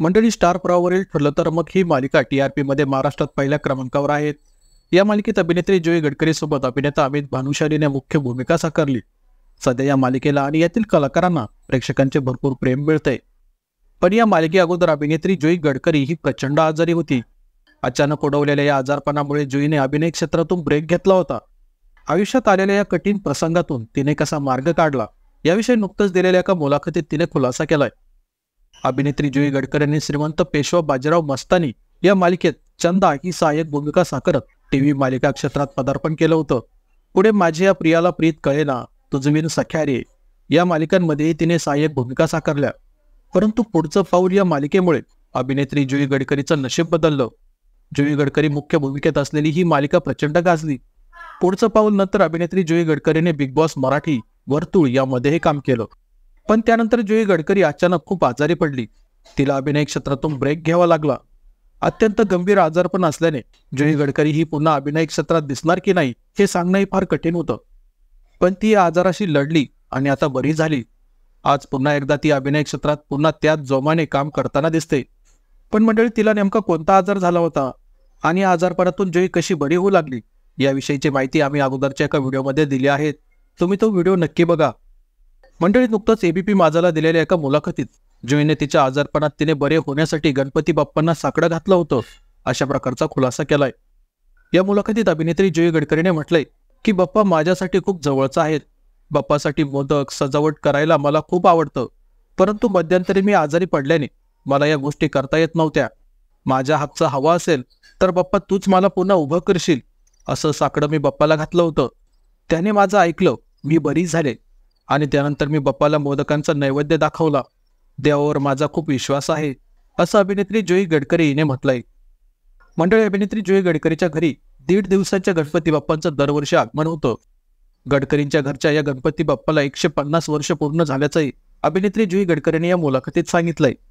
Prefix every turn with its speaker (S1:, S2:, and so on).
S1: मंडळी स्टार प्रवावरील ठरलं तर मग ही मालिका टी आर पीमध्ये महाराष्ट्रात पहिल्या क्रमांकावर आहेत या मालिकेत अभिनेत्री जोई गडकरीसोबत अभिनेता अमित भानुशालीने मुख्य भूमिका साकारली सध्या या मालिकेला आणि यातील कलाकारांना प्रेक्षकांचे भरपूर प्रेम मिळते पण या मालिके अगोदर अभिनेत्री जुई गडकरी ही प्रचंड आजारी होती अचानक उडवलेल्या या आजारपणामुळे जुईने अभिनय क्षेत्रातून ब्रेक घेतला होता आयुष्यात आलेल्या या कठीण प्रसंगातून तिने कसा मार्ग काढला याविषयी नुकतंच दिलेल्या एका मुलाखतीत तिने खुलासा केलाय अभिनेत्री जुई गडकर यांनी श्रीमंत पेशवा बाजीराव मस्तानी या मालिकेत चंदा ही सहाय्यक भूमिका साकारत टीव्ही मालिका क्षेत्रात पदार्पण केलं होतं पुढे माझी या प्रियाला प्रीत कळेना तुझमीन सख्या रे या मालिकांमध्येही तिने सहाय्यक भूमिका साकारल्या परंतु पुढचं पाऊल या मालिकेमुळे अभिनेत्री जुई गडकरीचं नशीब बदललं जुई गडकरी मुख्य भूमिकेत असलेली ही मालिका प्रचंड गाजली पुढचं पाऊल नंतर अभिनेत्री जुई गडकरीने बिग बॉस मराठी वर्तुळ यामध्येही काम केलं पण त्यानंतर जुई गडकरी अचानक खूप आजारी पडली तिला अभिनय क्षेत्रातून ब्रेक घ्यावा लागला अत्यंत गंभीर आजारपण असल्याने जुई गडकरी ही पुन्हा अभिनय क्षेत्रात दिसणार की नाही हे सांगणंही फार कठीण होतं पण ती आजाराशी लढली आणि आता बरी झाली आज पुन्हा एकदा ती अभिनय क्षेत्रात पुन्हा त्याच जोमाने काम करताना दिसते पण मंडळी तिला नेमका कोणता आजार झाला होता आणि आजारपणातून जुई कशी बरी होऊ लागली याविषयीची माहिती आम्ही अगोदरच्या एका व्हिडिओमध्ये दिली आहे तुम्ही तो व्हिडिओ नक्की बघा मंडळी नुकतंच एबीपी माझाला दिलेल्या एका मुलाखतीत जुईने तिच्या आजारपणात तिने बरे होण्यासाठी गणपती बाप्पांना साकडं घातलं होतं अशा प्रकारचा खुलासा केलाय या मुलाखतीत अभिनेत्री जुई गडकरीने म्हटलंय की बाप्पा माझ्यासाठी खूप जवळचा आहेत बाप्पासाठी मोदक सजावट करायला मला खूप आवडतं परंतु मध्यंतरी मी आजारी पडल्याने मला या गोष्टी करता येत नव्हत्या माझ्या हातचा हवा असेल तर बाप्पा तूच मला पुन्हा उभं करशील असं साकडं मी बाप्पाला घातलं होतं त्याने माझं ऐकलं मी बरी झाले आणि त्यानंतर मी बप्पाला मोदकांचा नैवेद्य दाखवला देवावर माझा खूप विश्वास आहे असं अभिनेत्री जुई गडकरी हिने म्हटलंय मंडळी अभिनेत्री जुई गडकरीच्या घरी दीड दिवसांच्या गणपती बाप्पांचं दरवर्षी आगमन होतं गडकरींच्या घरच्या या गणपती बाप्पाला एकशे पन्नास वर्ष पूर्ण झाल्याचंही अभिनेत्री जुई गडकरींनी या मुलाखतीत सांगितलंय